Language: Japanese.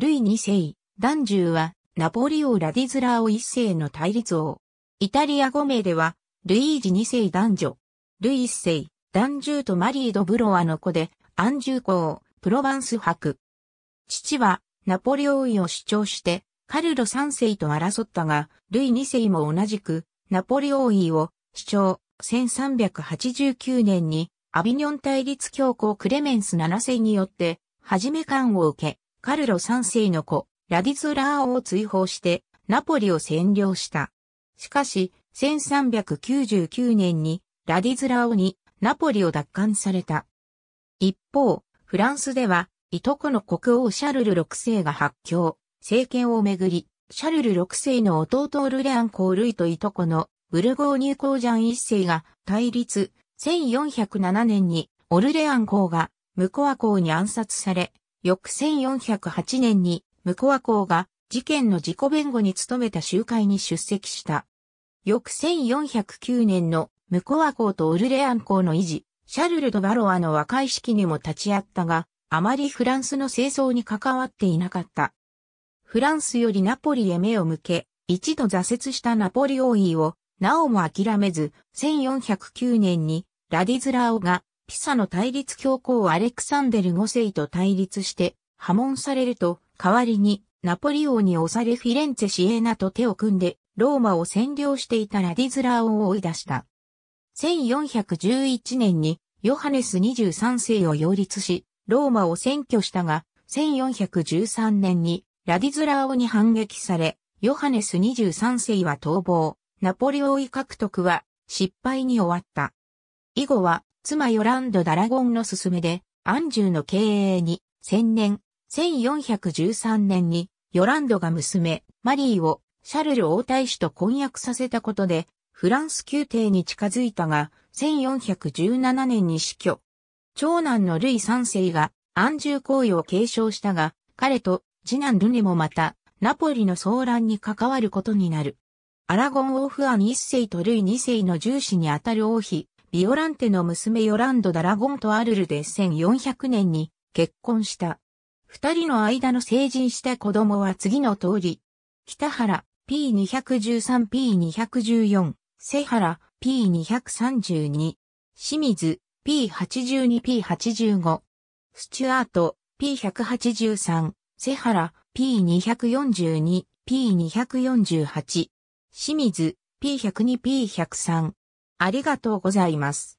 ルイ2世、男獣は、ナポリオ・ラディズラーを一世の対立王。イタリア語名では、ルイージ2世男女。ルイ1世、男獣とマリー・ド・ブロワの子で、アンジュー公、プロヴァンス博。父は、ナポリ王位を主張して、カルロ3世と争ったが、ルイ2世も同じく、ナポリ王位を主張、1389年に、アビニョン対立教皇クレメンス7世によって、はじめ官を受け、カルロ3世の子、ラディズラー王を追放して、ナポリを占領した。しかし、1399年に、ラディズラー王にナポリを奪還された。一方、フランスでは、いとこの国王シャルル6世が発狂、政権をめぐり、シャルル6世の弟ルレアン公類といとこのブルゴーニュ公ジャン1世が対立、1407年にオルレアン公がムコア公に暗殺され、翌1408年に、ムコワ公が事件の自己弁護に努めた集会に出席した。翌1409年のムコワ公とオルレアン公の維持、シャルル・ド・バロアの和解式にも立ち会ったが、あまりフランスの清掃に関わっていなかった。フランスよりナポリへ目を向け、一度挫折したナポリ王位を、なおも諦めず、1409年にラディズラオがピサの対立教皇アレクサンデル5世と対立して破門されると、代わりにナポリ王に押されフィレンツェシエーナと手を組んで、ローマを占領していたラディズラーを追い出した。1411年にヨハネス23世を擁立し、ローマを占拠したが、1413年にラディズラーオに反撃され、ヨハネス23世は逃亡、ナポリ王位獲得は失敗に終わった。以後は妻ヨランド・ダラゴンの勧めで、アンジュの経営に、千年、1413年に、ヨランドが娘、マリーを、シャルル王太子と婚約させたことで、フランス宮廷に近づいたが、1417年に死去。長男のルイ三世が、安住行為を継承したが、彼と、次男ルネもまた、ナポリの騒乱に関わることになる。アラゴン王フアン一世とルイ二世の重視にあたる王妃、ビオランテの娘ヨランド・ダラゴンとアルルで1400年に結婚した。二人の間の成人した子供は次の通り、北原 P213、P214、ハラ P232、清水 P82、P85、スチュアート P183、ハラ P242、P248、清水 P102、P103、ありがとうございます。